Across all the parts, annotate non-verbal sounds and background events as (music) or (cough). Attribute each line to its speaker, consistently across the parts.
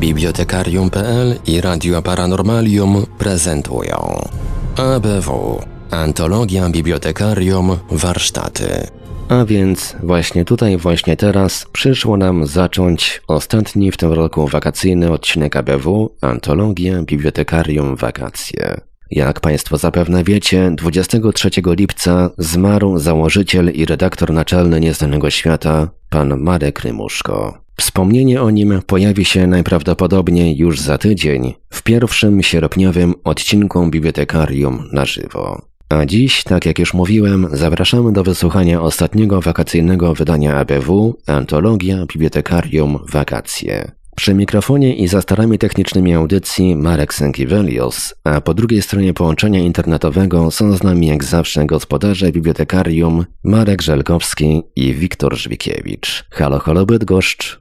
Speaker 1: Bibliotekarium.pl i Radio Paranormalium prezentują ABW Antologia Bibliotekarium Warsztaty. A więc właśnie tutaj, właśnie teraz przyszło nam zacząć ostatni w tym roku wakacyjny odcinek ABW Antologia Bibliotekarium Wakacje. Jak Państwo zapewne wiecie, 23 lipca zmarł założyciel i redaktor naczelny Nieznanego Świata, pan Marek Rymuszko. Wspomnienie o nim pojawi się najprawdopodobniej już za tydzień w pierwszym sierpniowym odcinku Bibliotekarium na żywo. A dziś, tak jak już mówiłem, zapraszamy do wysłuchania ostatniego wakacyjnego wydania ABW Antologia Bibliotekarium Wakacje. Przy mikrofonie i za starami technicznymi audycji Marek Sękiewelios, a po drugiej stronie połączenia internetowego są z nami jak zawsze gospodarze bibliotekarium Marek Żelkowski i Wiktor Żwikiewicz. Halo, halo Bydgoszcz,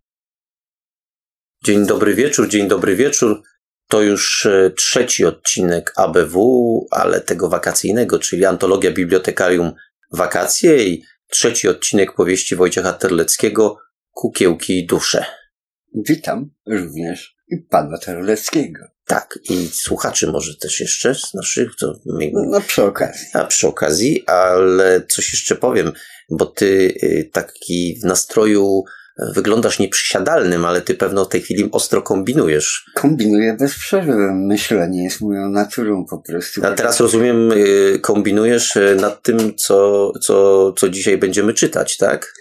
Speaker 2: Dzień dobry wieczór, dzień dobry wieczór. To już e, trzeci odcinek ABW, ale tego wakacyjnego, czyli Antologia Bibliotekarium Wakacje i trzeci odcinek powieści Wojciecha Terleckiego Kukiełki i dusze.
Speaker 3: Witam również
Speaker 2: i pana Terleckiego. Tak, i słuchaczy może też jeszcze z naszych. To... No przy okazji. A przy okazji, ale coś jeszcze powiem, bo ty y, taki w nastroju wyglądasz nieprzysiadalnym, ale ty pewno w tej chwili ostro kombinujesz.
Speaker 3: Kombinuję bez przerwy. Myślenie jest moją naturą po prostu. A teraz
Speaker 2: rozumiem, y, kombinujesz y, nad tym, co, co, co dzisiaj będziemy czytać, tak?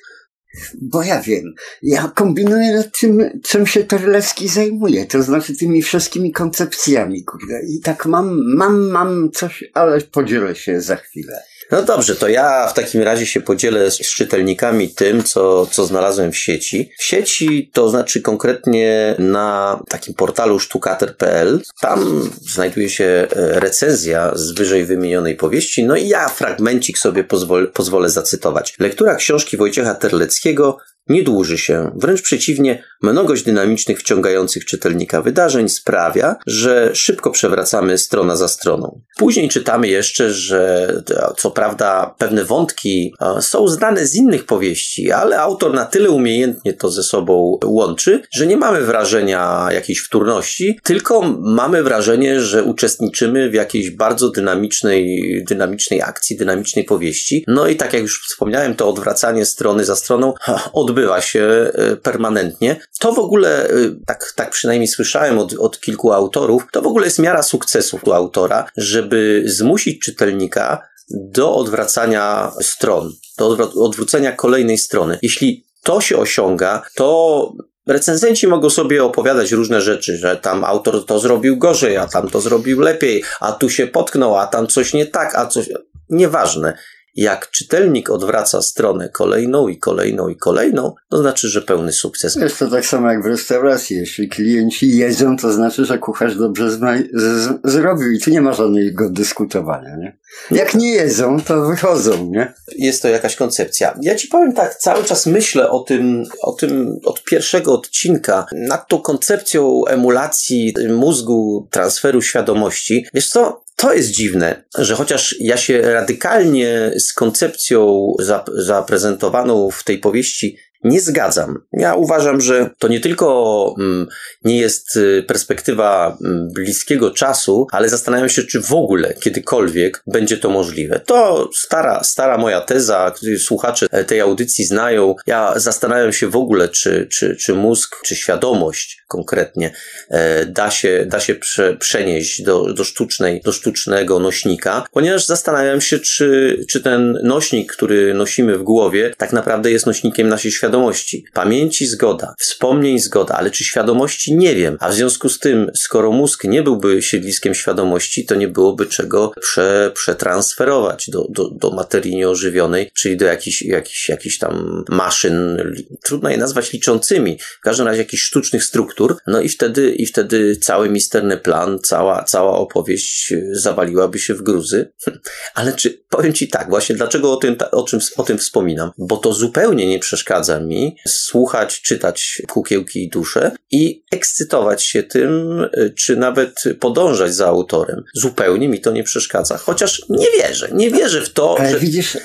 Speaker 3: Bo ja wiem, ja kombinuję nad tym, czym się Terlecki zajmuje, to znaczy tymi wszystkimi koncepcjami, kurde. I tak mam, mam, mam coś, ale podzielę się za chwilę.
Speaker 2: No dobrze, to ja w takim razie się podzielę z, z czytelnikami tym, co, co znalazłem w sieci. W sieci to znaczy konkretnie na takim portalu sztukater.pl. Tam znajduje się e, recenzja z wyżej wymienionej powieści, no i ja fragmencik sobie pozwolę, pozwolę zacytować. Lektura książki Wojciecha Terleckiego nie dłuży się. Wręcz przeciwnie, mnogość dynamicznych, wciągających czytelnika wydarzeń sprawia, że szybko przewracamy strona za stroną. Później czytamy jeszcze, że co prawda pewne wątki e, są znane z innych powieści, ale autor na tyle umiejętnie to ze sobą łączy, że nie mamy wrażenia jakiejś wtórności, tylko mamy wrażenie, że uczestniczymy w jakiejś bardzo dynamicznej, dynamicznej akcji, dynamicznej powieści. No i tak jak już wspomniałem, to odwracanie strony za stroną odbywa odbywa się e, permanentnie. To w ogóle, e, tak, tak przynajmniej słyszałem od, od kilku autorów, to w ogóle jest miara sukcesu u autora, żeby zmusić czytelnika do odwracania stron, do odwrócenia kolejnej strony. Jeśli to się osiąga, to recenzenci mogą sobie opowiadać różne rzeczy, że tam autor to zrobił gorzej, a tam to zrobił lepiej, a tu się potknął, a tam coś nie tak, a coś. Nieważne. Jak czytelnik odwraca stronę kolejną i kolejną i kolejną, to znaczy, że pełny sukces. Jest to tak samo jak w restauracji. Jeśli klienci
Speaker 3: jedzą, to znaczy, że kucharz dobrze z- zrobił i tu nie ma żadnego dyskutowania.
Speaker 2: Nie? Jak nie jedzą, to wychodzą. Nie? Jest to jakaś koncepcja. Ja ci powiem tak, cały czas myślę o tym, o tym od pierwszego odcinka nad tą koncepcją emulacji mózgu, transferu świadomości. Wiesz co, to jest dziwne, że chociaż ja się radykalnie z koncepcją zap- zaprezentowaną w tej powieści nie zgadzam. Ja uważam, że to nie tylko mm, nie jest y, perspektywa mm, bliskiego czasu, ale zastanawiam się, czy w ogóle kiedykolwiek będzie to możliwe. To stara, stara moja teza, słuchacze e, tej audycji znają. Ja zastanawiam się w ogóle, czy, czy, czy mózg, czy świadomość konkretnie, e, da się, da się prze, przenieść do, do, sztucznej, do sztucznego nośnika, ponieważ zastanawiam się, czy, czy ten nośnik, który nosimy w głowie, tak naprawdę jest nośnikiem naszej świadomości. Pamięci zgoda, wspomnień zgoda, ale czy świadomości nie wiem. A w związku z tym, skoro mózg nie byłby siedliskiem świadomości, to nie byłoby czego prze, przetransferować do, do, do materii nieożywionej, czyli do jakichś, jakich jakichś tam maszyn, trudno je nazwać liczącymi, w każdym razie jakichś sztucznych struktur lektur, no i wtedy, i wtedy cały misterny plan, cała, cała opowieść e, zawaliłaby się w gruzy. (laughs) Ale czy, powiem Ci tak, właśnie dlaczego o tym, o, czym, o tym wspominam? Bo to zupełnie nie przeszkadza mi słuchać, czytać kukiełki i dusze i ekscytować się tym, e, czy nawet podążać za autorem. Zupełnie mi to nie przeszkadza. Chociaż nie wierzę, nie wierzę
Speaker 3: w to, ale że... widzisz, e,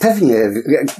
Speaker 3: pewnie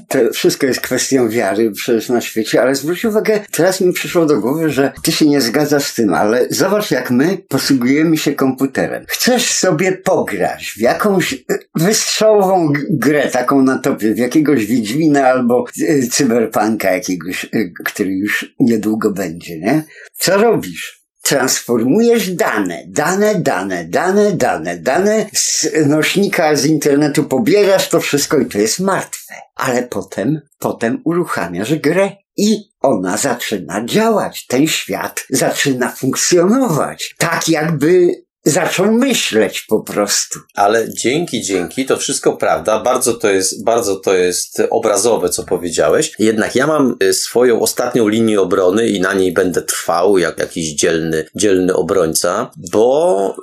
Speaker 3: to wszystko jest kwestią wiary przecież na świecie, ale zwróć uwagę, teraz mi przyszło do głowy, że ty się nie zgadza z tym, ale zobacz, jak my posługujemy się komputerem. Chcesz sobie pograć w jakąś e, wystrzałową grę, taką na topie, w jakiegoś Wiedźmina albo e, cyberpunka jakiegoś, e, który już niedługo będzie, nie? Co robisz? transformujesz dane, dane, dane, dane, dane, dane z nośnika, z internetu pobierasz to wszystko i to jest martwe. Ale potem, potem uruchamiasz grę i ona zaczyna działać, ten świat zaczyna funkcjonować, tak jakby zaczął myśleć po prostu.
Speaker 2: Ale dzięki, dzięki, to wszystko prawda, bardzo to jest, bardzo to jest obrazowe, co powiedziałeś. Jednak ja mam y, swoją ostatnią linię obrony i na niej będę trwał jak jakiś dzielny, dzielny obrońca, bo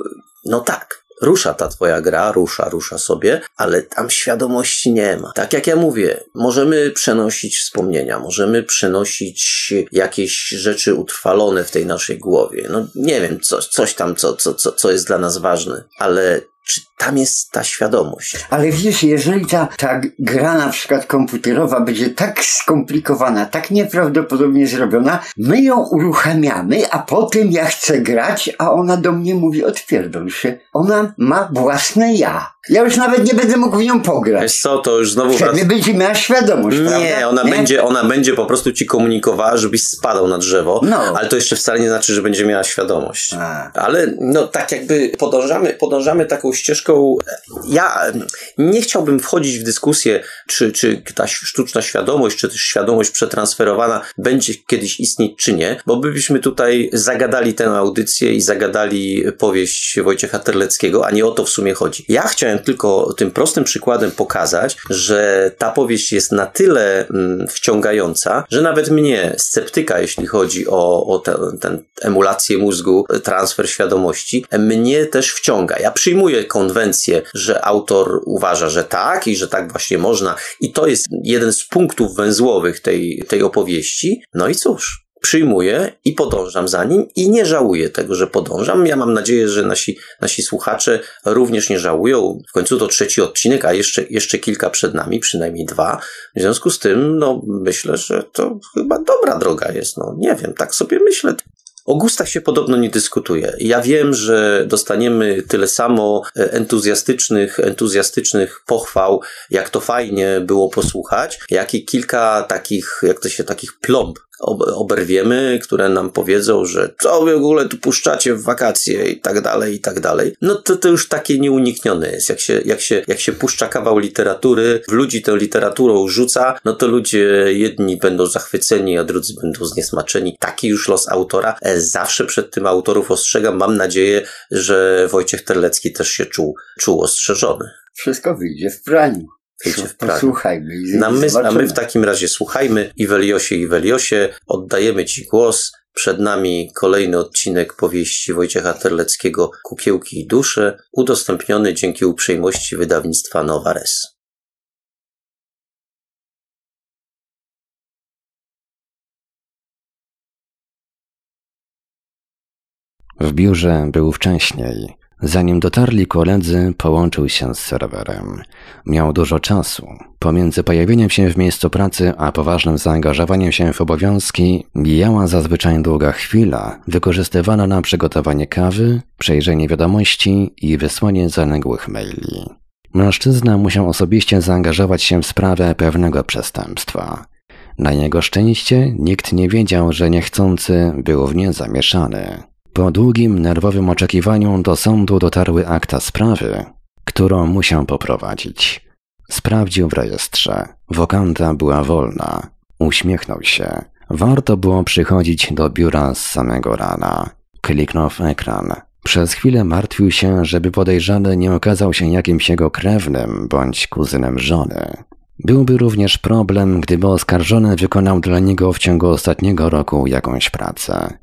Speaker 2: no tak, rusza ta twoja gra, rusza, rusza sobie, ale tam świadomości nie ma. Tak jak ja mówię, możemy przenosić wspomnienia, możemy przenosić jakieś rzeczy utrwalone w tej naszej głowie. No nie wiem, coś, coś tam, co, co, co, co jest dla nas ważne, ale czy tam jest ta świadomość?
Speaker 3: Ale wiesz, jeżeli ta, ta gra na przykład komputerowa będzie tak skomplikowana, tak nieprawdopodobnie zrobiona, my ją uruchamiamy, a potem ja chcę grać, a ona do mnie mówi, odpierdol się. Ona ma własne ja. Ja już nawet nie będę mógł w nią pograć.
Speaker 2: Wiesz co, to już znowu... Wtedy wrac... będzie miała
Speaker 3: świadomość,
Speaker 2: Nie, prawda? Ona, nie? Będzie, ona będzie po prostu ci komunikowała, żebyś spadał na drzewo, no. ale to jeszcze wcale nie znaczy, że będzie miała świadomość. A. Ale no tak jakby podążamy, podążamy taką ścieżką... Ja nie chciałbym wchodzić w dyskusję, czy, czy ta sztuczna świadomość, czy też świadomość przetransferowana będzie kiedyś istnieć, czy nie, bo byśmy tutaj zagadali tę audycję i zagadali powieść Wojciecha Terleckiego, a nie o to w sumie chodzi. Ja chciałem chciałem tylko tym prostym przykładem pokazać, że ta powieść jest na tyle mm, wciągająca, że nawet mnie, sceptyka, jeśli chodzi o, o tę ten, emulację mózgu, transfer świadomości, mnie też wciąga. Ja przyjmuję konwencję, że autor uważa, że tak i że tak właśnie można, i to jest jeden z punktów węzłowych tej, tej opowieści. No i cóż, przyjmuję i podążam za nim i nie żałuję tego, że podążam. Ja mam nadzieję, że nasi, nasi słuchacze również nie żałują. W końcu to trzeci odcinek, a jeszcze, jeszcze kilka przed nami, przynajmniej dwa. W związku z tym, no, myślę, że to chyba dobra droga jest. No, nie wiem, tak sobie myślę. O gustach się podobno nie dyskutuje. Ja wiem, że dostaniemy tyle samo e, entuzjastycznych, entuzjastycznych pochwał, jak to fajnie było posłuchać, jak i kilka takich, jak to się, takich plomb oberwiemy, które nam powiedzą, że co w ogóle tu puszczacie w wakacje i tak dalej, i tak dalej. No to, to już takie nieuniknione jest. Jak się, jak, się, jak się puszcza kawał literatury, w ludzi tę literaturą rzuca, no to ludzie jedni będą zachwyceni, a drudzy będą zniesmaczeni. Taki już los autora. E, zawsze przed tym autorów ostrzegam. Mam nadzieję, że Wojciech Terlecki też się czuł, czuł ostrzeżony.
Speaker 3: Wszystko wyjdzie w praniu.
Speaker 2: Posłuchajmy. A my, a my w takim razie słuchajmy i Iweliosie, Iweliosie, oddajemy Ci głos. Przed nami kolejny odcinek powieści Wojciecha Terleckiego Kukiełki i dusze, udostępniony dzięki uprzejmości wydawnictwa Nowares.
Speaker 1: W biurze był wcześniej. Zanim dotarli koledzy, połączył się z serwerem. Miał dużo czasu. Pomiędzy pojawieniem się w miejscu pracy a poważnym zaangażowaniem się w obowiązki mijała zazwyczaj długa chwila, wykorzystywana na przygotowanie kawy, przejrzenie wiadomości i wysłanie zaległych maili. Mężczyzna musiał osobiście zaangażować się w sprawę pewnego przestępstwa. Na jego szczęście nikt nie wiedział, że niechcący był w nie zamieszany. Po długim, nerwowym oczekiwaniu do sądu dotarły akta sprawy, którą musiał poprowadzić. Sprawdził w rejestrze. Wokanta była wolna. Uśmiechnął się. Warto było przychodzić do biura z samego rana. Kliknął w ekran. Przez chwilę martwił się, żeby podejrzany nie okazał się jakimś jego krewnym bądź kuzynem żony. Byłby również problem, gdyby oskarżony wykonał dla niego w ciągu ostatniego roku jakąś pracę.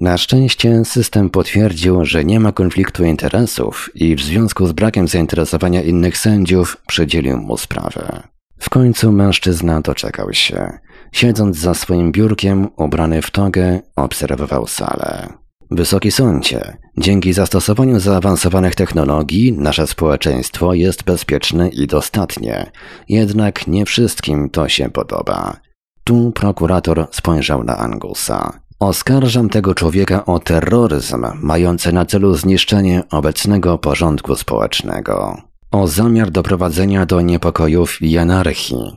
Speaker 1: Na szczęście system potwierdził, że nie ma konfliktu interesów i w związku z brakiem zainteresowania innych sędziów przydzielił mu sprawę. W końcu mężczyzna doczekał się. Siedząc za swoim biurkiem, ubrany w togę, obserwował salę. Wysoki sądzie, dzięki zastosowaniu zaawansowanych technologii nasze społeczeństwo jest bezpieczne i dostatnie. Jednak nie wszystkim to się podoba. Tu prokurator spojrzał na Angusa. Oskarżam tego człowieka o terroryzm mający na celu zniszczenie obecnego porządku społecznego, o zamiar doprowadzenia do niepokojów i anarchii.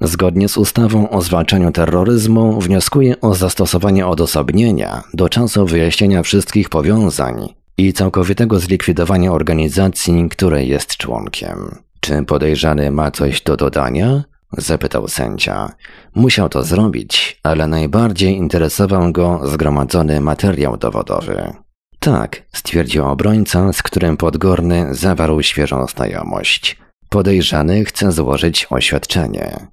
Speaker 1: Zgodnie z ustawą o zwalczaniu terroryzmu wnioskuję o zastosowanie odosobnienia do czasu wyjaśnienia wszystkich powiązań i całkowitego zlikwidowania organizacji, której jest członkiem. Czy podejrzany ma coś do dodania? zapytał sędzia. Musiał to zrobić, ale najbardziej interesował go zgromadzony materiał dowodowy. Tak, stwierdził obrońca, z którym Podgorny zawarł świeżą znajomość. Podejrzany chce złożyć oświadczenie.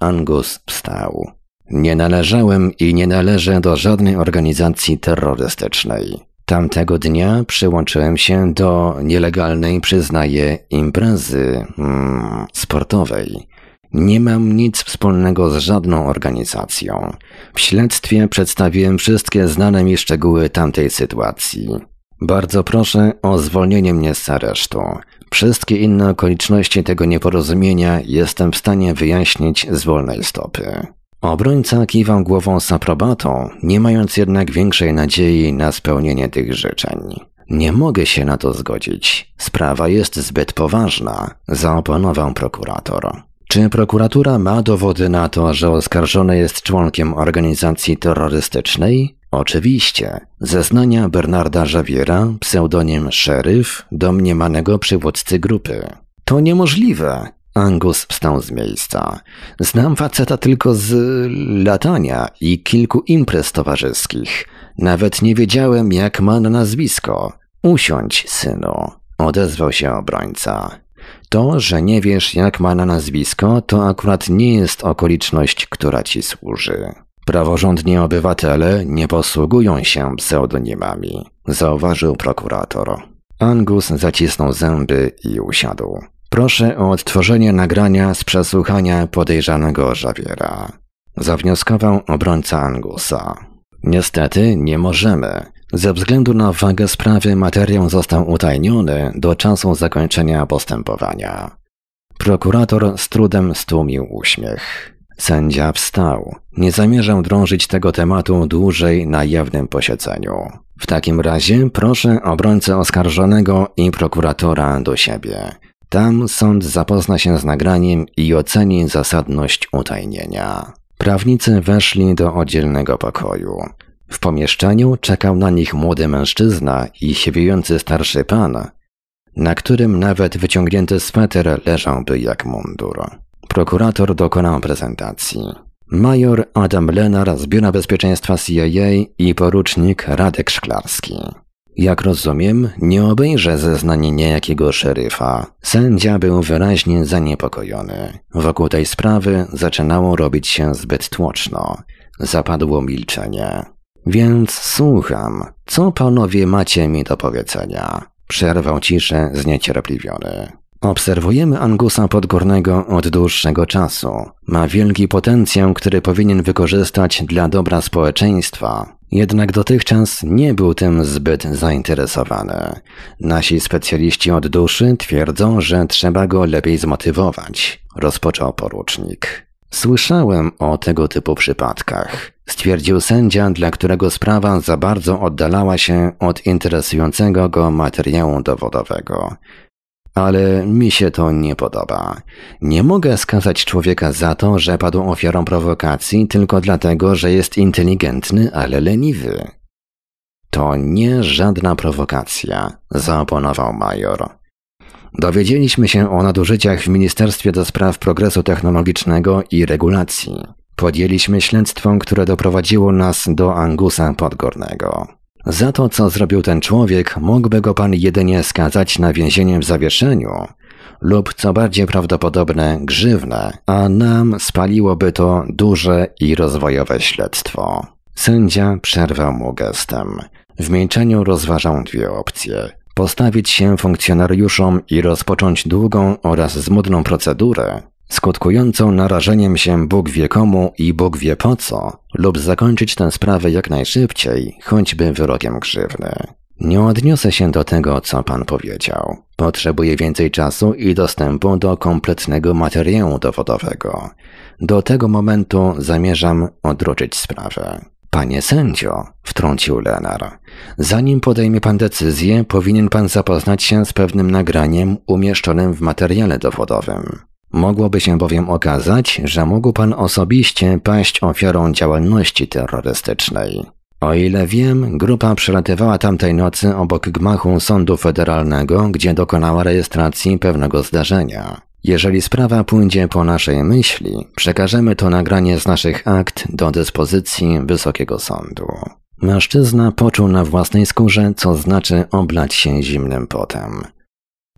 Speaker 1: Angus wstał. Nie należałem i nie należę do żadnej organizacji terrorystycznej. Tamtego dnia przyłączyłem się do nielegalnej, przyznaję, imprezy hmm, sportowej. Nie mam nic wspólnego z żadną organizacją. W śledztwie przedstawiłem wszystkie znane mi szczegóły tamtej sytuacji. Bardzo proszę o zwolnienie mnie z aresztu. Wszystkie inne okoliczności tego nieporozumienia jestem w stanie wyjaśnić z wolnej stopy. Obrońca kiwał głową z aprobatą, nie mając jednak większej nadziei na spełnienie tych życzeń. Nie mogę się na to zgodzić. Sprawa jest zbyt poważna, zaoponował prokurator. Czy prokuratura ma dowody na to, że oskarżony jest członkiem organizacji terrorystycznej? Oczywiście. Zeznania Bernarda Żawiera, pseudonim szeryf, domniemanego przywódcy grupy. To niemożliwe. Angus wstał z miejsca. Znam faceta tylko z latania i kilku imprez towarzyskich. Nawet nie wiedziałem, jak ma na nazwisko. Usiądź, synu, odezwał się obrońca. To, że nie wiesz jak ma na nazwisko, to akurat nie jest okoliczność, która ci służy. Praworządni obywatele nie posługują się pseudonimami, zauważył prokurator. Angus zacisnął zęby i usiadł. Proszę o odtworzenie nagrania z przesłuchania podejrzanego Żawiera. Zawnioskował obrońca Angusa. Niestety nie możemy. Ze względu na wagę sprawy materiał został utajniony do czasu zakończenia postępowania. Prokurator z trudem stłumił uśmiech. Sędzia wstał. Nie zamierzał drążyć tego tematu dłużej na jawnym posiedzeniu. W takim razie proszę obrońcę oskarżonego i prokuratora do siebie. Tam sąd zapozna się z nagraniem i oceni zasadność utajnienia. Prawnicy weszli do oddzielnego pokoju. W pomieszczeniu czekał na nich młody mężczyzna i siewiejący starszy pan, na którym nawet wyciągnięty sweter leżałby jak mundur. Prokurator dokonał prezentacji. Major Adam Lenar z Biura Bezpieczeństwa CIA i porucznik Radek Szklarski. Jak rozumiem, nie obejrzę zeznanie niejakiego szeryfa. Sędzia był wyraźnie zaniepokojony. Wokół tej sprawy zaczynało robić się zbyt tłoczno. Zapadło milczenie. Więc słucham, co panowie macie mi do powiedzenia? Przerwał ciszę zniecierpliwiony. Obserwujemy Angusa Podgórnego od dłuższego czasu. Ma wielki potencjał, który powinien wykorzystać dla dobra społeczeństwa, jednak dotychczas nie był tym zbyt zainteresowany. Nasi specjaliści od duszy twierdzą, że trzeba go lepiej zmotywować, rozpoczął porucznik. Słyszałem o tego typu przypadkach stwierdził sędzia, dla którego sprawa za bardzo oddalała się od interesującego go materiału dowodowego. Ale mi się to nie podoba. Nie mogę skazać człowieka za to, że padł ofiarą prowokacji tylko dlatego, że jest inteligentny, ale leniwy. To nie żadna prowokacja, zaoponował major. Dowiedzieliśmy się o nadużyciach w Ministerstwie do Spraw Progresu Technologicznego i Regulacji. Podjęliśmy śledztwo, które doprowadziło nas do Angusa Podgornego. Za to, co zrobił ten człowiek, mógłby go pan jedynie skazać na więzienie w zawieszeniu lub, co bardziej prawdopodobne, grzywne, a nam spaliłoby to duże i rozwojowe śledztwo. Sędzia przerwał mu gestem. W milczeniu rozważał dwie opcje. Postawić się funkcjonariuszom i rozpocząć długą oraz zmudną procedurę, skutkującą narażeniem się Bóg wie komu i Bóg wie po co, lub zakończyć tę sprawę jak najszybciej, choćby wyrokiem krzywdy. Nie odniosę się do tego, co pan powiedział. Potrzebuję więcej czasu i dostępu do kompletnego materiału dowodowego. Do tego momentu zamierzam odroczyć sprawę. Panie sędzio, wtrącił Lenar, zanim podejmie pan decyzję, powinien pan zapoznać się z pewnym nagraniem umieszczonym w materiale dowodowym. Mogłoby się bowiem okazać, że mógł pan osobiście paść ofiarą działalności terrorystycznej. O ile wiem, grupa przelatywała tamtej nocy obok gmachu sądu federalnego, gdzie dokonała rejestracji pewnego zdarzenia. Jeżeli sprawa pójdzie po naszej myśli, przekażemy to nagranie z naszych akt do dyspozycji Wysokiego Sądu. Mężczyzna poczuł na własnej skórze, co znaczy oblać się zimnym potem.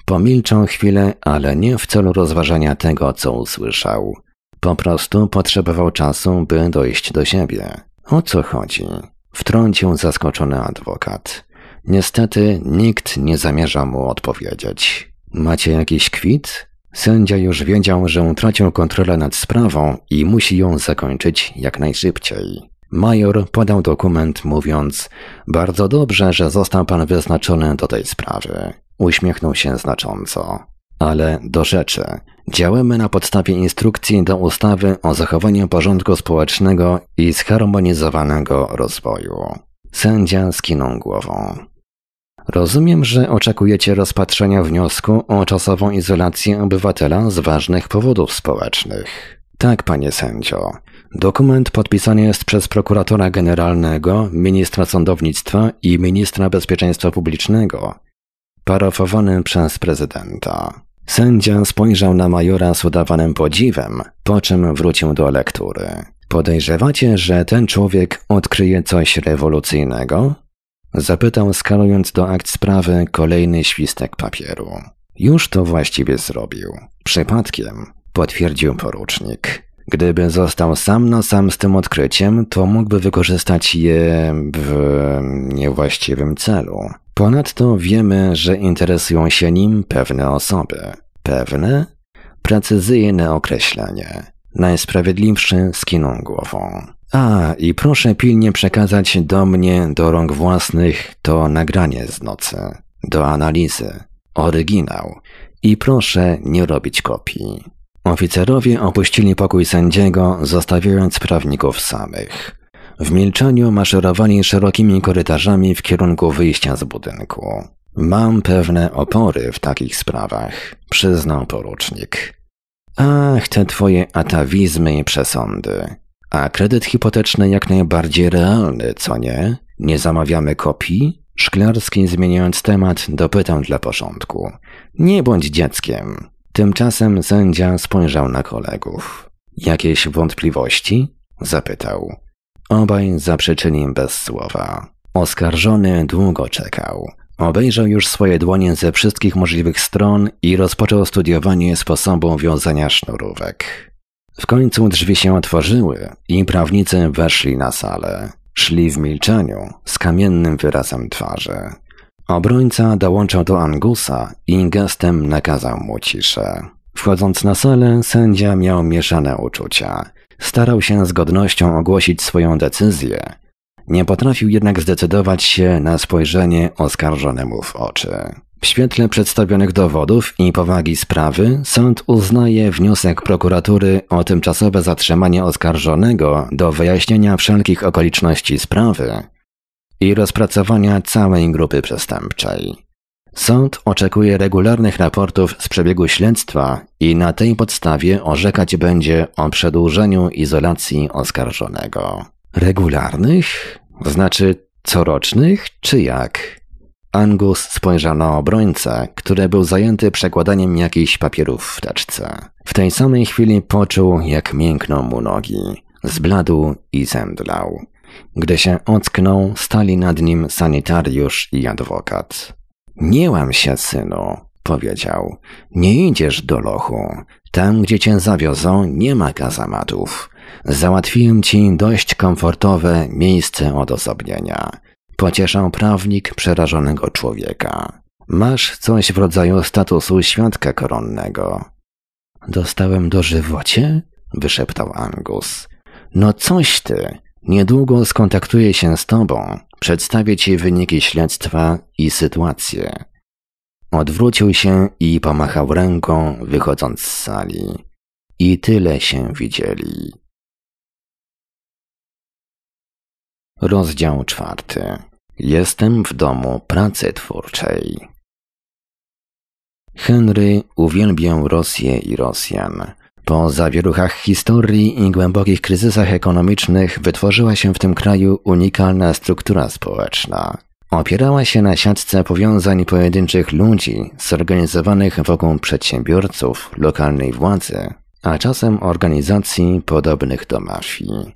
Speaker 1: Pomilczał chwilę, ale nie w celu rozważania tego, co usłyszał. Po prostu potrzebował czasu, by dojść do siebie. O co chodzi? Wtrącił zaskoczony adwokat. Niestety nikt nie zamierza mu odpowiedzieć. Macie jakiś kwit? Sędzia już wiedział, że utracił kontrolę nad sprawą i musi ją zakończyć jak najszybciej. Major podał dokument mówiąc: Bardzo dobrze, że został pan wyznaczony do tej sprawy. Uśmiechnął się znacząco. Ale do rzeczy. Działamy na podstawie instrukcji do ustawy o zachowaniu porządku społecznego i zharmonizowanego rozwoju. Sędzia skinął głową. Rozumiem, że oczekujecie rozpatrzenia wniosku o czasową izolację obywatela z ważnych powodów społecznych. Tak, panie sędzio. Dokument podpisany jest przez prokuratora generalnego, ministra sądownictwa i ministra bezpieczeństwa publicznego, parowowanym przez prezydenta. Sędzia spojrzał na majora z udawanym podziwem, po czym wrócił do lektury. Podejrzewacie, że ten człowiek odkryje coś rewolucyjnego? Zapytał, skalując do akt sprawy kolejny świstek papieru. Już to właściwie zrobił. Przypadkiem, potwierdził porucznik. Gdyby został sam na sam z tym odkryciem, to mógłby wykorzystać je w niewłaściwym celu. Ponadto wiemy, że interesują się nim pewne osoby. Pewne? Precyzyjne określenie. Najsprawiedliwszy skinął głową. A, i proszę pilnie przekazać do mnie, do rąk własnych, to nagranie z nocy. Do analizy. Oryginał. I proszę nie robić kopii. Oficerowie opuścili pokój sędziego, zostawiając prawników samych. W milczeniu maszerowali szerokimi korytarzami w kierunku wyjścia z budynku. Mam pewne opory w takich sprawach, przyznał porucznik. Ach, te twoje atawizmy i przesądy. A kredyt hipoteczny jak najbardziej realny, co nie? Nie zamawiamy kopii? Szklarski, zmieniając temat, dopytam dla porządku. Nie bądź dzieckiem. Tymczasem sędzia spojrzał na kolegów. Jakieś wątpliwości? Zapytał. Obaj zaprzeczyli bez słowa. Oskarżony długo czekał. Obejrzał już swoje dłonie ze wszystkich możliwych stron i rozpoczął studiowanie sposobu wiązania sznurówek. W końcu drzwi się otworzyły i prawnicy weszli na salę. Szli w milczeniu, z kamiennym wyrazem twarzy. Obrońca dołączył do Angusa i gestem nakazał mu ciszę. Wchodząc na salę, sędzia miał mieszane uczucia starał się z godnością ogłosić swoją decyzję. Nie potrafił jednak zdecydować się na spojrzenie oskarżonemu w oczy. W świetle przedstawionych dowodów i powagi sprawy sąd uznaje wniosek prokuratury o tymczasowe zatrzymanie oskarżonego do wyjaśnienia wszelkich okoliczności sprawy i rozpracowania całej grupy przestępczej. Sąd oczekuje regularnych raportów z przebiegu śledztwa i na tej podstawie orzekać będzie o przedłużeniu izolacji oskarżonego. Regularnych? Znaczy corocznych, czy jak? Angus spojrzał na obrońcę, który był zajęty przekładaniem jakichś papierów w teczce. W tej samej chwili poczuł, jak miękną mu nogi. Zbladł i zemdlał. Gdy się ocknął, stali nad nim sanitariusz i adwokat. Nie łam się, synu, powiedział. Nie idziesz do lochu. Tam, gdzie cię zawiozą, nie ma kazamatów. Załatwiłem ci dość komfortowe miejsce odosobnienia. Pocieszał prawnik przerażonego człowieka. Masz coś w rodzaju statusu świadka koronnego. Dostałem dożywocie? wyszeptał Angus. No coś ty, Niedługo skontaktuję się z Tobą, przedstawię Ci wyniki śledztwa i sytuację. Odwrócił się i pomachał ręką, wychodząc z sali. I tyle się widzieli. Rozdział czwarty. Jestem w domu pracy twórczej. Henry uwielbiał Rosję i Rosjan. Po zawieruchach historii i głębokich kryzysach ekonomicznych wytworzyła się w tym kraju unikalna struktura społeczna. Opierała się na siatce powiązań pojedynczych ludzi zorganizowanych wokół przedsiębiorców, lokalnej władzy, a czasem organizacji podobnych do mafii.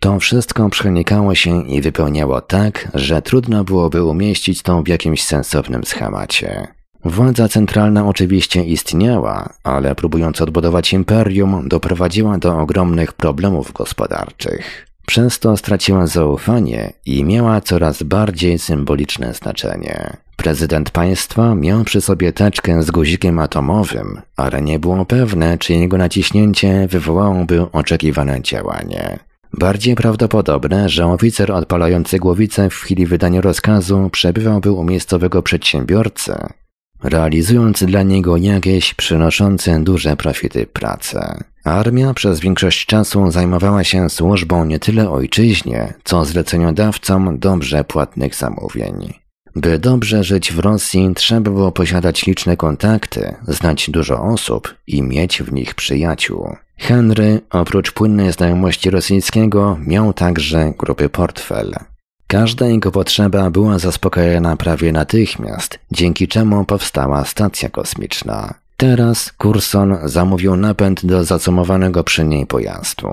Speaker 1: To wszystko przenikało się i wypełniało tak, że trudno byłoby umieścić to w jakimś sensownym schemacie. Władza centralna oczywiście istniała, ale próbując odbudować imperium, doprowadziła do ogromnych problemów gospodarczych. Przez to straciła zaufanie i miała coraz bardziej symboliczne znaczenie. Prezydent państwa miał przy sobie teczkę z guzikiem atomowym, ale nie było pewne, czy jego naciśnięcie wywołałoby oczekiwane działanie. Bardziej prawdopodobne, że oficer odpalający głowicę w chwili wydania rozkazu przebywałby u miejscowego przedsiębiorcy, realizując dla niego jakieś przynoszące duże profity prace. Armia przez większość czasu zajmowała się służbą nie tyle ojczyźnie, co zleceniodawcom dobrze płatnych zamówień. By dobrze żyć w Rosji, trzeba było posiadać liczne kontakty, znać dużo osób i mieć w nich przyjaciół. Henry, oprócz płynnej znajomości rosyjskiego, miał także grupy portfel. Każda jego potrzeba była zaspokojona prawie natychmiast, dzięki czemu powstała stacja kosmiczna. Teraz Curson zamówił napęd do zacumowanego przy niej pojazdu.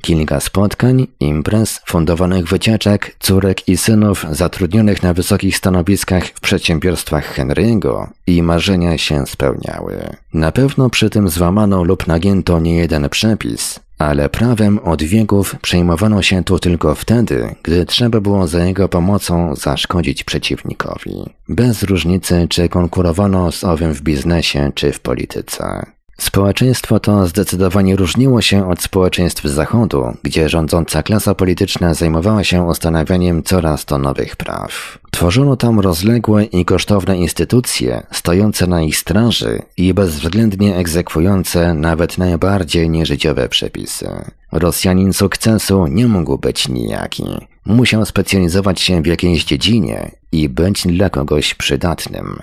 Speaker 1: Kilka spotkań, imprez, fundowanych wycieczek, córek i synów zatrudnionych na wysokich stanowiskach w przedsiębiorstwach Henry'ego i marzenia się spełniały. Na pewno przy tym złamano lub nagięto niejeden przepis, ale prawem od wieków przejmowano się tu tylko wtedy, gdy trzeba było za jego pomocą zaszkodzić przeciwnikowi. Bez różnicy, czy konkurowano z owym w biznesie, czy w polityce. Społeczeństwo to zdecydowanie różniło się od społeczeństw Zachodu, gdzie rządząca klasa polityczna zajmowała się ustanawianiem coraz to nowych praw. Tworzono tam rozległe i kosztowne instytucje, stojące na ich straży i bezwzględnie egzekwujące nawet najbardziej nieżyciowe przepisy. Rosjanin sukcesu nie mógł być nijaki. Musiał specjalizować się w jakiejś dziedzinie i być dla kogoś przydatnym.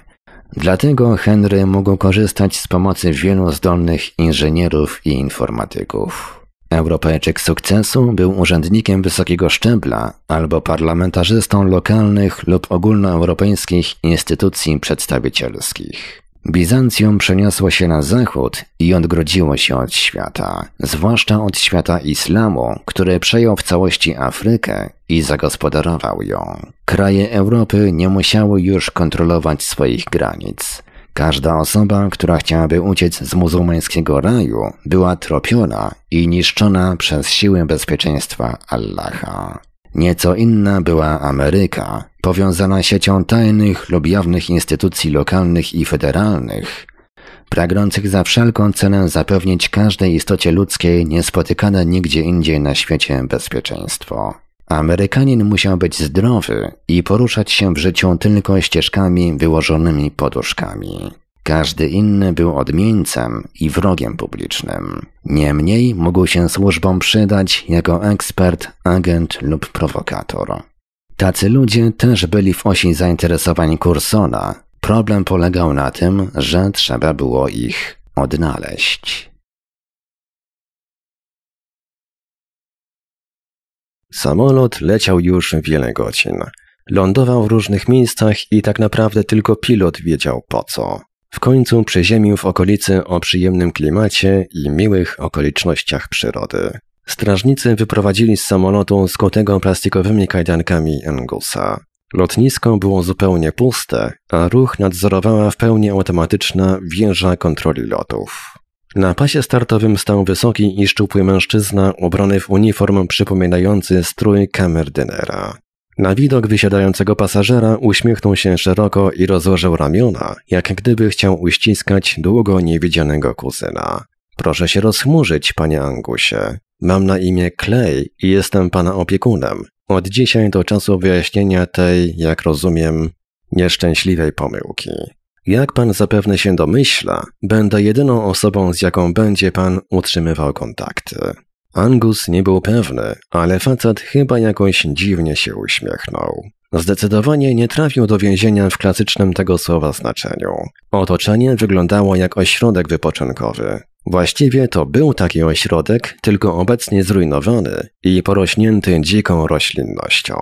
Speaker 1: Dlatego Henry mógł korzystać z pomocy wielu zdolnych inżynierów i informatyków. Europejczyk sukcesu był urzędnikiem wysokiego szczebla albo parlamentarzystą lokalnych lub ogólnoeuropejskich instytucji przedstawicielskich. Bizancjum przeniosło się na zachód i odgrodziło się od świata, zwłaszcza od świata islamu, który przejął w całości Afrykę i zagospodarował ją. Kraje Europy nie musiały już kontrolować swoich granic. Każda osoba, która chciałaby uciec z muzułmańskiego raju, była tropiona i niszczona przez siły bezpieczeństwa Allaha. Nieco inna była Ameryka, powiązana siecią tajnych lub jawnych instytucji lokalnych i federalnych, pragnących za wszelką cenę zapewnić każdej istocie ludzkiej niespotykane nigdzie indziej na świecie bezpieczeństwo. Amerykanin musiał być zdrowy i poruszać się w życiu tylko ścieżkami wyłożonymi poduszkami. Każdy inny był odmieńcem i wrogiem publicznym. Niemniej mógł się służbom przydać jako ekspert, agent lub prowokator. Tacy ludzie też byli w osi zainteresowań kursona. Problem polegał na tym, że trzeba było ich odnaleźć. Samolot leciał już wiele godzin. Lądował w różnych miejscach i tak naprawdę tylko pilot wiedział po co. W końcu przeziemił w okolicy o przyjemnym klimacie i miłych okolicznościach przyrody. Strażnicy wyprowadzili z samolotu skutego plastikowymi kajdankami Angusa. Lotnisko było zupełnie puste, a ruch nadzorowała w pełni automatyczna wieża kontroli lotów. Na pasie startowym stał wysoki i szczupły mężczyzna ubrany w uniform przypominający strój kamerdynera. Na widok wysiadającego pasażera uśmiechnął się szeroko i rozłożył ramiona, jak gdyby chciał uściskać długo niewidzianego kuzyna. Proszę się rozchmurzyć, panie Angusie. Mam na imię Clay i jestem pana opiekunem. Od dzisiaj do czasu wyjaśnienia tej, jak rozumiem, nieszczęśliwej pomyłki. Jak pan zapewne się domyśla, będę jedyną osobą, z jaką będzie pan utrzymywał kontakty. Angus nie był pewny, ale facet chyba jakoś dziwnie się uśmiechnął. Zdecydowanie nie trafił do więzienia w klasycznym tego słowa znaczeniu. Otoczenie wyglądało jak ośrodek wypoczynkowy, Właściwie to był taki ośrodek, tylko obecnie zrujnowany i porośnięty dziką roślinnością.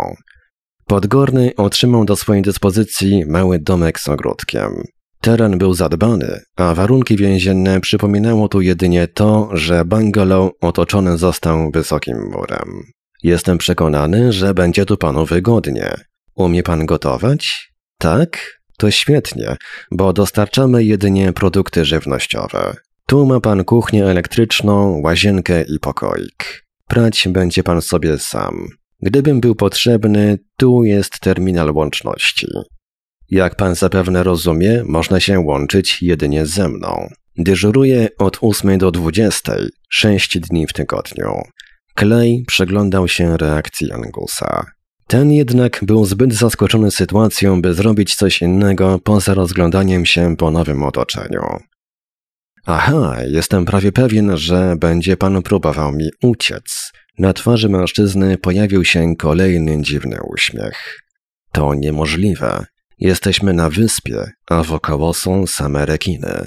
Speaker 1: Podgorny otrzymał do swojej dyspozycji mały domek z ogródkiem. Teren był zadbany, a warunki więzienne przypominało tu jedynie to, że bungalow otoczony został wysokim murem. Jestem przekonany, że będzie tu panu wygodnie. Umie pan gotować? Tak? To świetnie, bo dostarczamy jedynie produkty żywnościowe. Tu ma pan kuchnię elektryczną, łazienkę i pokoik. Prać będzie pan sobie sam. Gdybym był potrzebny, tu jest terminal łączności. Jak pan zapewne rozumie, można się łączyć jedynie ze mną. Dyżuruję od 8 do 20, 6 dni w tygodniu. Clay przeglądał się reakcji Angusa. Ten jednak był zbyt zaskoczony sytuacją, by zrobić coś innego poza rozglądaniem się po nowym otoczeniu. Aha, jestem prawie pewien, że będzie pan próbował mi uciec. Na twarzy mężczyzny pojawił się kolejny dziwny uśmiech. To niemożliwe. Jesteśmy na wyspie, a wokoło są same rekiny.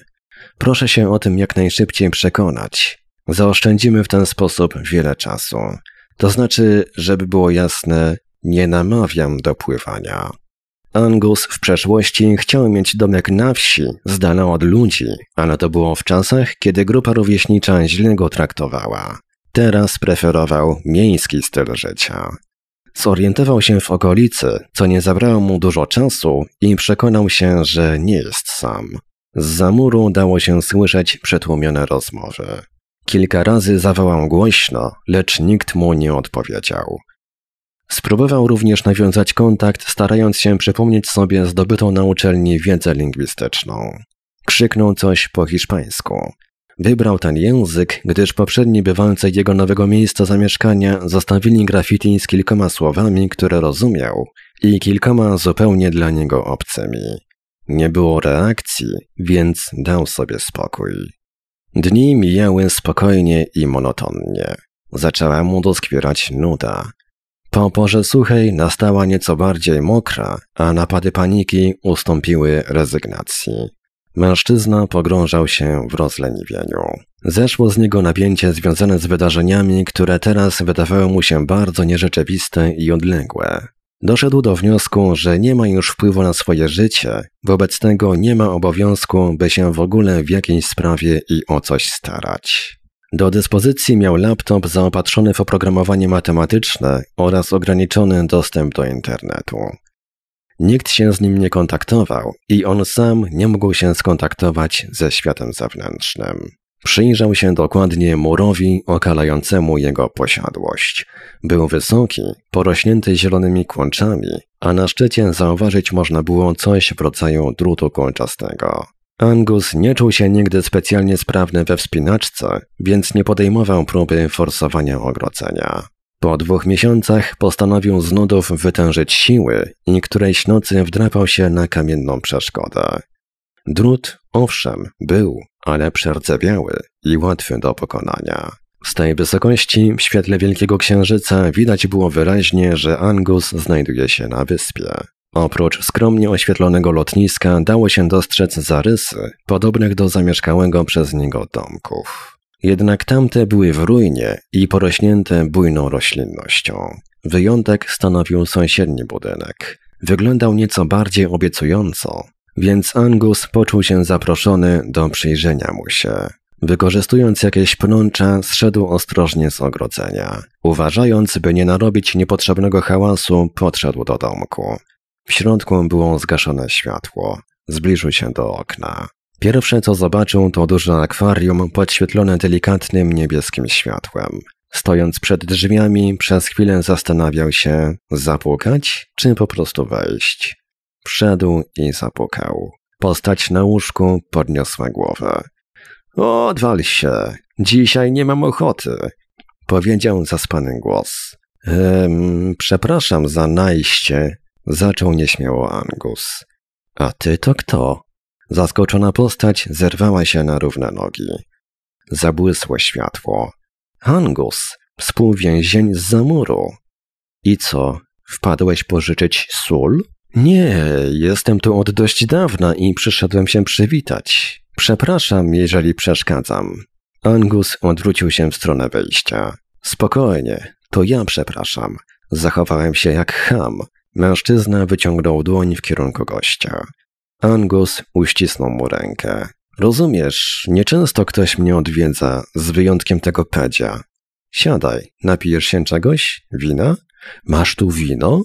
Speaker 1: Proszę się o tym jak najszybciej przekonać. Zaoszczędzimy w ten sposób wiele czasu. To znaczy, żeby było jasne, nie namawiam do pływania. Angus w przeszłości chciał mieć domek na wsi, z dala od ludzi, ale to było w czasach, kiedy grupa rówieśnicza źle go traktowała. Teraz preferował miejski styl życia. Zorientował się w okolicy, co nie zabrało mu dużo czasu i przekonał się, że nie jest sam. Z zamuru dało się słyszeć przetłumione rozmowy. Kilka razy zawołał głośno, lecz nikt mu nie odpowiedział. Spróbował również nawiązać kontakt, starając się przypomnieć sobie zdobytą na uczelni wiedzę lingwistyczną. Krzyknął coś po hiszpańsku. Wybrał ten język, gdyż poprzedni bywalcy jego nowego miejsca zamieszkania zostawili graffiti z kilkoma słowami, które rozumiał i kilkoma zupełnie dla niego obcymi. Nie było reakcji, więc dał sobie spokój. Dni mijały spokojnie i monotonnie. Zaczęła mu doskwierać nuda. Po porze suchej nastała nieco bardziej mokra, a napady paniki ustąpiły rezygnacji. Mężczyzna pogrążał się w rozleniwieniu. Zeszło z niego napięcie związane z wydarzeniami, które teraz wydawały mu się bardzo nierzeczywiste i odległe. Doszedł do wniosku, że nie ma już wpływu na swoje życie, wobec tego nie ma obowiązku, by się w ogóle w jakiejś sprawie i o coś starać. Do dyspozycji miał laptop zaopatrzony w oprogramowanie matematyczne oraz ograniczony dostęp do internetu. Nikt się z nim nie kontaktował i on sam nie mógł się skontaktować ze światem zewnętrznym. Przyjrzał się dokładnie murowi okalającemu jego posiadłość. Był wysoki, porośnięty zielonymi kłączami, a na szczycie zauważyć można było coś w rodzaju drutu kolczastego. Angus nie czuł się nigdy specjalnie sprawny we wspinaczce, więc nie podejmował próby forsowania ogrodzenia. Po dwóch miesiącach postanowił z nudów wytężyć siły i którejś nocy wdrapał się na kamienną przeszkodę. Drut, owszem, był, ale przerdzewiały i łatwy do pokonania. Z tej wysokości, w świetle Wielkiego Księżyca, widać było wyraźnie, że Angus znajduje się na wyspie. Oprócz skromnie oświetlonego lotniska dało się dostrzec zarysy podobnych do zamieszkałego przez niego domków. Jednak tamte były w ruinie i porośnięte bujną roślinnością. Wyjątek stanowił sąsiedni budynek. Wyglądał nieco bardziej obiecująco, więc Angus poczuł się zaproszony do przyjrzenia mu się. Wykorzystując jakieś pnącza, zszedł ostrożnie z ogrodzenia. Uważając, by nie narobić niepotrzebnego hałasu, podszedł do domku. W środku było zgaszone światło. Zbliżył się do okna. Pierwsze co zobaczył to duże akwarium podświetlone delikatnym niebieskim światłem. Stojąc przed drzwiami, przez chwilę zastanawiał się, zapukać czy po prostu wejść. Wszedł i zapukał. Postać na łóżku podniosła głowę. Odwal się, dzisiaj nie mam ochoty, powiedział zaspany głos. Ehm, przepraszam za najście, Zaczął nieśmiało Angus. A ty to kto? Zaskoczona postać zerwała się na równe nogi. Zabłysło światło. Angus, współwięzień z zamuru. I co, wpadłeś pożyczyć sól? Nie, jestem tu od dość dawna i przyszedłem się przywitać. Przepraszam, jeżeli przeszkadzam. Angus odwrócił się w stronę wyjścia. Spokojnie, to ja przepraszam. Zachowałem się jak ham. Mężczyzna wyciągnął dłoń w kierunku gościa. Angus uścisnął mu rękę. Rozumiesz, nieczęsto ktoś mnie odwiedza, z wyjątkiem tego pedzia. Siadaj, napijesz się czegoś? Wina? Masz tu wino?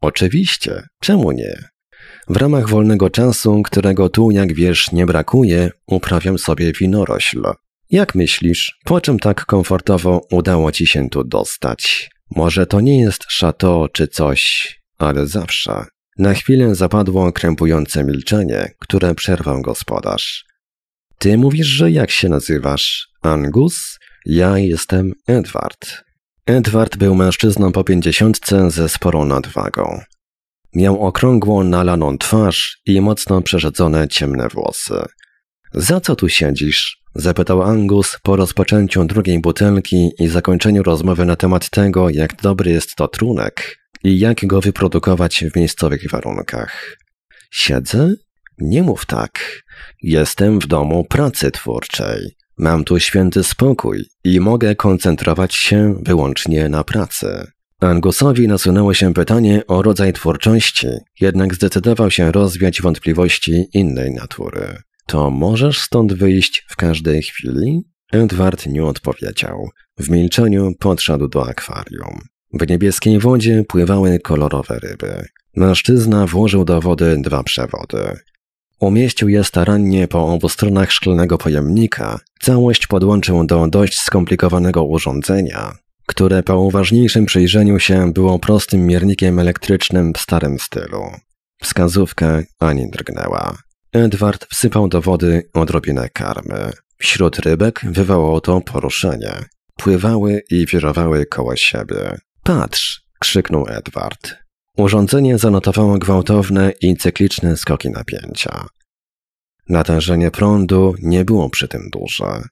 Speaker 1: Oczywiście, czemu nie? W ramach wolnego czasu, którego tu, jak wiesz, nie brakuje, uprawiam sobie winorośl. Jak myślisz, po czym tak komfortowo udało ci się tu dostać? Może to nie jest szato czy coś, ale zawsze. Na chwilę zapadło krępujące milczenie, które przerwał gospodarz. Ty mówisz, że jak się nazywasz? Angus? Ja jestem Edward. Edward był mężczyzną po pięćdziesiątce ze sporą nadwagą. Miał okrągłą, nalaną twarz i mocno przerzedzone ciemne włosy. Za co tu siedzisz? zapytał Angus po rozpoczęciu drugiej butelki i zakończeniu rozmowy na temat tego, jak dobry jest to trunek, i jak go wyprodukować w miejscowych warunkach. Siedzę? Nie mów tak. Jestem w domu pracy twórczej. Mam tu święty spokój i mogę koncentrować się wyłącznie na pracy. Angusowi nasunęło się pytanie o rodzaj twórczości, jednak zdecydował się rozwiać wątpliwości innej natury. To możesz stąd wyjść w każdej chwili? Edward nie odpowiedział. W milczeniu podszedł do akwarium. W niebieskiej wodzie pływały kolorowe ryby. Mężczyzna włożył do wody dwa przewody. Umieścił je starannie po obu stronach szklanego pojemnika, całość podłączył do dość skomplikowanego urządzenia, które po uważniejszym przyjrzeniu się było prostym miernikiem elektrycznym w starym stylu. Wskazówka ani drgnęła. Edward wsypał do wody odrobinę karmy. Wśród rybek wywołało to poruszenie. Pływały i wirowały koło siebie. Patrz! krzyknął Edward. Urządzenie zanotowało gwałtowne i cykliczne skoki napięcia. Natężenie prądu nie było przy tym duże.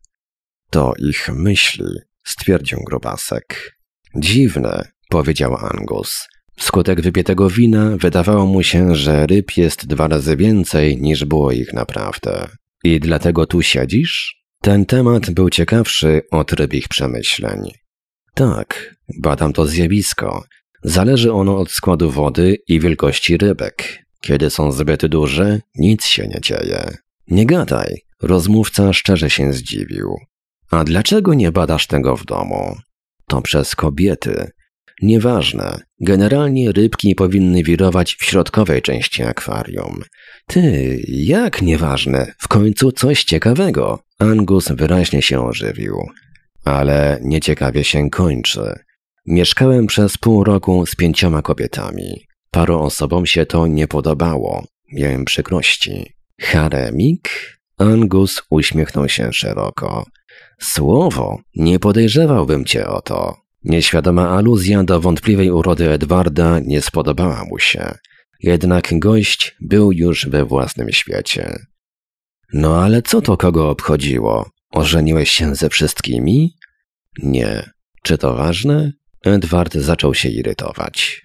Speaker 1: To ich myśli, stwierdził Grubasek. Dziwne, powiedział Angus. Wskutek wypietego wina wydawało mu się, że ryb jest dwa razy więcej niż było ich naprawdę. I dlatego tu siedzisz? Ten temat był ciekawszy od rybich przemyśleń. Tak, Badam to zjawisko. Zależy ono od składu wody i wielkości rybek. Kiedy są zbyt duże, nic się nie dzieje. Nie gadaj, rozmówca szczerze się zdziwił. A dlaczego nie badasz tego w domu? To przez kobiety. Nieważne, generalnie rybki powinny wirować w środkowej części akwarium. Ty, jak nieważne, w końcu coś ciekawego. Angus wyraźnie się ożywił. Ale nieciekawie się kończy. Mieszkałem przez pół roku z pięcioma kobietami. Paru osobom się to nie podobało. Miałem przykrości. Haremik? Angus uśmiechnął się szeroko. Słowo, nie podejrzewałbym cię o to. Nieświadoma aluzja do wątpliwej urody Edwarda nie spodobała mu się. Jednak gość był już we własnym świecie. No ale co to kogo obchodziło? Ożeniłeś się ze wszystkimi? Nie. Czy to ważne? Edward zaczął się irytować.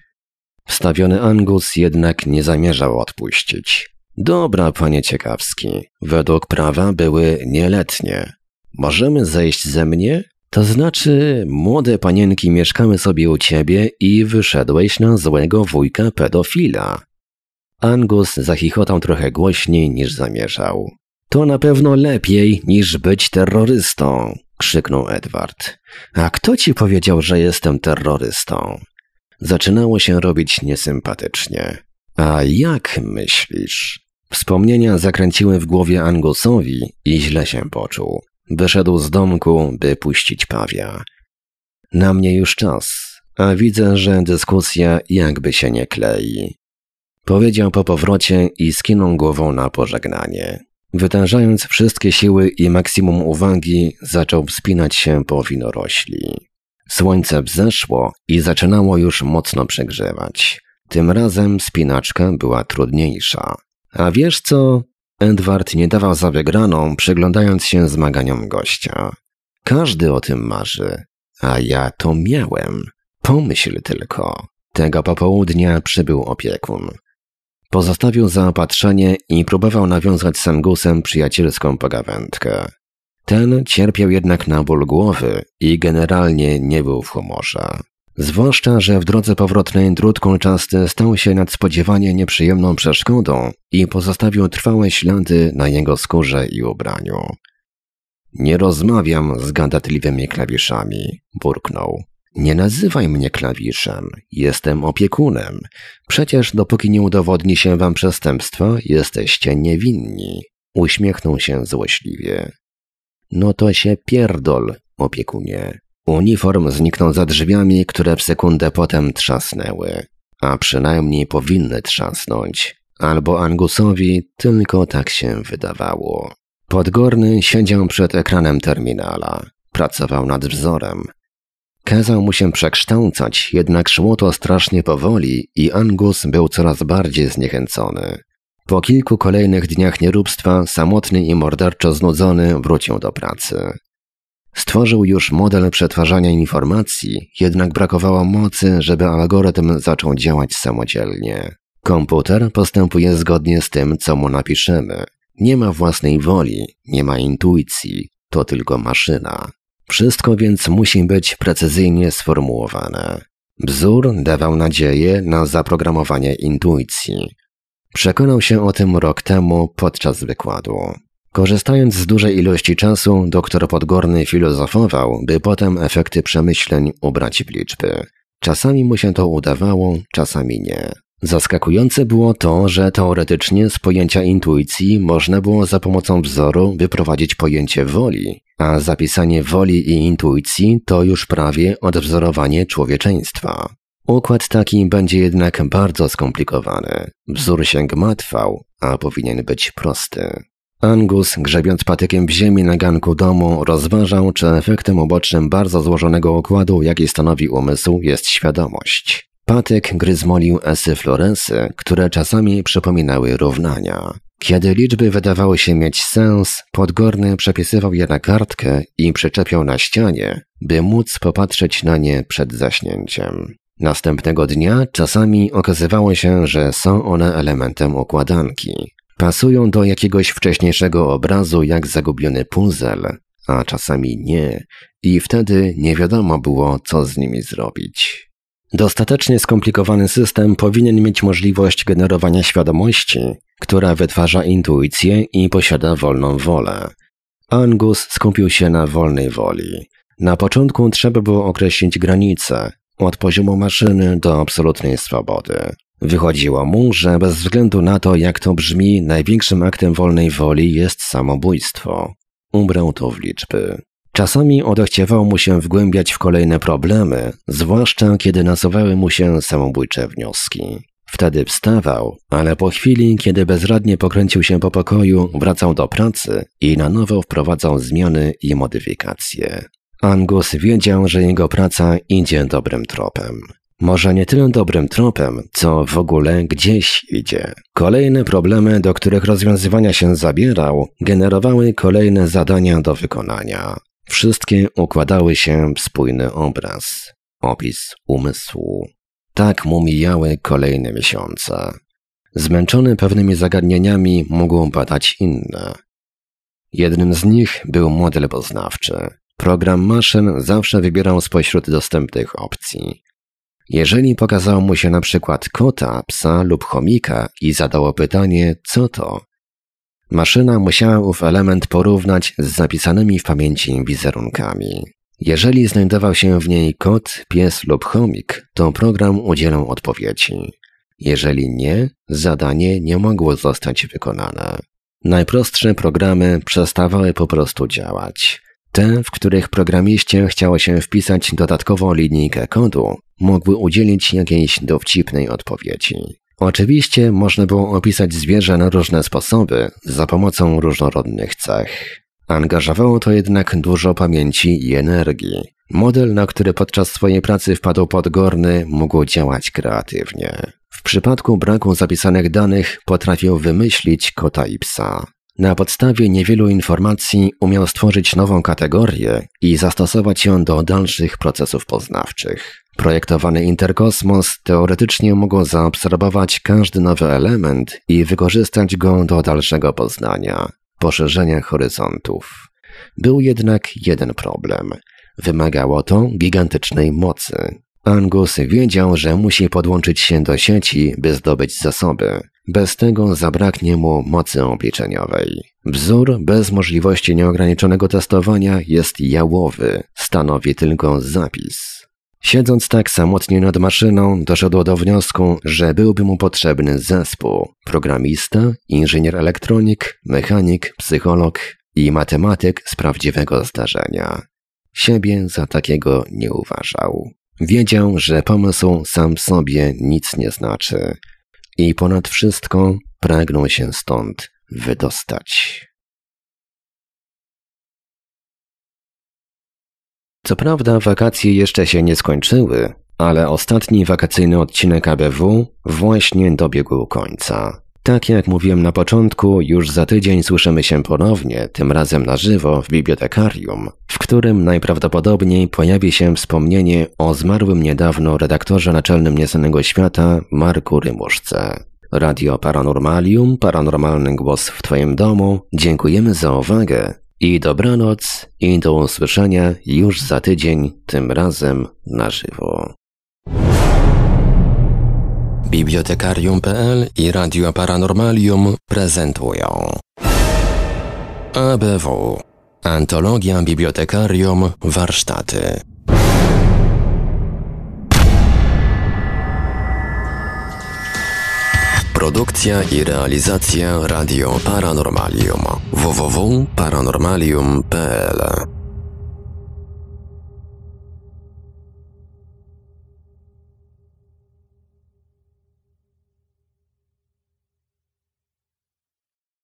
Speaker 1: Wstawiony Angus jednak nie zamierzał odpuścić. Dobra, panie Ciekawski, według prawa były nieletnie. Możemy zejść ze mnie? To znaczy, młode panienki mieszkały sobie u ciebie i wyszedłeś na złego wujka pedofila. Angus zachichotał trochę głośniej niż zamierzał. To na pewno lepiej niż być terrorystą krzyknął Edward. A kto ci powiedział, że jestem terrorystą? Zaczynało się robić niesympatycznie. A jak myślisz? Wspomnienia zakręciły w głowie Angusowi i źle się poczuł. Wyszedł z domku, by puścić pawia. Na mnie już czas, a widzę, że dyskusja jakby się nie klei. Powiedział po powrocie i skinął głową na pożegnanie. Wytężając wszystkie siły i maksimum uwagi, zaczął wspinać się po winorośli. Słońce wzeszło i zaczynało już mocno przegrzewać. Tym razem spinaczka była trudniejsza. A wiesz co? Edward nie dawał za wygraną, przyglądając się zmaganiom gościa. Każdy o tym marzy, a ja to miałem. Pomyśl tylko. Tego popołudnia przybył opiekun. Pozostawił zaopatrzenie i próbował nawiązać z Angusem przyjacielską pogawędkę. Ten cierpiał jednak na ból głowy i generalnie nie był w humorze. Zwłaszcza, że w drodze powrotnej drut kolczasty stał się nadspodziewanie nieprzyjemną przeszkodą i pozostawił trwałe ślady na jego skórze i ubraniu. Nie rozmawiam z gadatliwymi klawiszami, burknął. Nie nazywaj mnie klawiszem, jestem opiekunem. Przecież dopóki nie udowodni się wam przestępstwa, jesteście niewinni. Uśmiechnął się złośliwie. No to się pierdol, opiekunie. Uniform zniknął za drzwiami, które w sekundę potem trzasnęły. A przynajmniej powinny trzasnąć. Albo Angusowi tylko tak się wydawało. Podgorny siedział przed ekranem terminala. Pracował nad wzorem, Kazał mu się przekształcać, jednak szło to strasznie powoli i Angus był coraz bardziej zniechęcony. Po kilku kolejnych dniach nieróbstwa, samotny i morderczo znudzony, wrócił do pracy. Stworzył już model przetwarzania informacji, jednak brakowało mocy, żeby algorytm zaczął działać samodzielnie. Komputer postępuje zgodnie z tym, co mu napiszemy. Nie ma własnej woli, nie ma intuicji, to tylko maszyna. Wszystko więc musi być precyzyjnie sformułowane. Bzur dawał nadzieję na zaprogramowanie intuicji. Przekonał się o tym rok temu podczas wykładu. Korzystając z dużej ilości czasu, doktor Podgorny filozofował, by potem efekty przemyśleń ubrać w liczby. Czasami mu się to udawało, czasami nie. Zaskakujące było to, że teoretycznie z pojęcia intuicji można było za pomocą wzoru wyprowadzić pojęcie woli, a zapisanie woli i intuicji to już prawie odwzorowanie człowieczeństwa. Układ taki będzie jednak bardzo skomplikowany. Wzór się gmatwał, a powinien być prosty. Angus, grzebiąc patykiem w ziemi na ganku domu, rozważał, czy efektem ubocznym bardzo złożonego układu, jaki stanowi umysł, jest świadomość. Patyk gryzmolił esy floresy, które czasami przypominały równania. Kiedy liczby wydawały się mieć sens, Podgorny przepisywał je na kartkę i przyczepiał na ścianie, by móc popatrzeć na nie przed zaśnięciem. Następnego dnia czasami okazywało się, że są one elementem układanki. Pasują do jakiegoś wcześniejszego obrazu jak zagubiony puzzle, a czasami nie, i wtedy nie wiadomo było, co z nimi zrobić. Dostatecznie skomplikowany system powinien mieć możliwość generowania świadomości, która wytwarza intuicję i posiada wolną wolę. Angus skupił się na wolnej woli. Na początku trzeba było określić granice, od poziomu maszyny do absolutnej swobody. Wychodziło mu, że bez względu na to, jak to brzmi, największym aktem wolnej woli jest samobójstwo. Ubrał to w liczby. Czasami odechciewał mu się wgłębiać w kolejne problemy, zwłaszcza kiedy nasuwały mu się samobójcze wnioski. Wtedy wstawał, ale po chwili, kiedy bezradnie pokręcił się po pokoju, wracał do pracy i na nowo wprowadzał zmiany i modyfikacje. Angus wiedział, że jego praca idzie dobrym tropem. Może nie tyle dobrym tropem, co w ogóle gdzieś idzie. Kolejne problemy, do których rozwiązywania się zabierał, generowały kolejne zadania do wykonania. Wszystkie układały się w spójny obraz opis umysłu. Tak mu mijały kolejne miesiące. Zmęczony pewnymi zagadnieniami mogą badać inne. Jednym z nich był model poznawczy. Program maszyn zawsze wybierał spośród dostępnych opcji. Jeżeli pokazało mu się na przykład kota, psa lub chomika i zadało pytanie, co to, maszyna musiała ów element porównać z zapisanymi w pamięci wizerunkami. Jeżeli znajdował się w niej kot, pies lub chomik, to program udzielał odpowiedzi. Jeżeli nie, zadanie nie mogło zostać wykonane. Najprostsze programy przestawały po prostu działać. Te, w których programiście chciało się wpisać dodatkowo linijkę kodu, mogły udzielić jakiejś dowcipnej odpowiedzi. Oczywiście można było opisać zwierzę na różne sposoby za pomocą różnorodnych cech. Angażowało to jednak dużo pamięci i energii. Model, na który podczas swojej pracy wpadł Podgorny, mógł działać kreatywnie. W przypadku braku zapisanych danych potrafił wymyślić kota i psa. Na podstawie niewielu informacji umiał stworzyć nową kategorię i zastosować ją do dalszych procesów poznawczych. Projektowany interkosmos teoretycznie mógł zaobserwować każdy nowy element i wykorzystać go do dalszego poznania poszerzenia horyzontów. Był jednak jeden problem. Wymagało to gigantycznej mocy. Angus wiedział, że musi podłączyć się do sieci, by zdobyć zasoby. Bez tego zabraknie mu mocy obliczeniowej. Wzór bez możliwości nieograniczonego testowania jest jałowy, stanowi tylko zapis. Siedząc tak samotnie nad maszyną, doszedł do wniosku, że byłby mu potrzebny zespół: programista, inżynier elektronik, mechanik, psycholog i matematyk z prawdziwego zdarzenia. Siebie za takiego nie uważał. Wiedział, że pomysł sam sobie nic nie znaczy. I ponad wszystko pragnął się stąd wydostać. Co prawda wakacje jeszcze się nie skończyły, ale ostatni wakacyjny odcinek ABW właśnie dobiegł końca. Tak jak mówiłem na początku, już za tydzień słyszymy się ponownie, tym razem na żywo w bibliotekarium, w którym najprawdopodobniej pojawi się wspomnienie o zmarłym niedawno redaktorze naczelnym Niesanego Świata Marku Rymuszce. Radio Paranormalium, Paranormalny Głos w Twoim Domu, dziękujemy za uwagę i dobranoc, i do usłyszenia już za tydzień, tym razem na żywo. Bibliotekarium.pl i Radio Paranormalium prezentują ABW Antologia Bibliotekarium Warsztaty Produkcja i realizacja Radio Paranormalium www.paranormalium.pl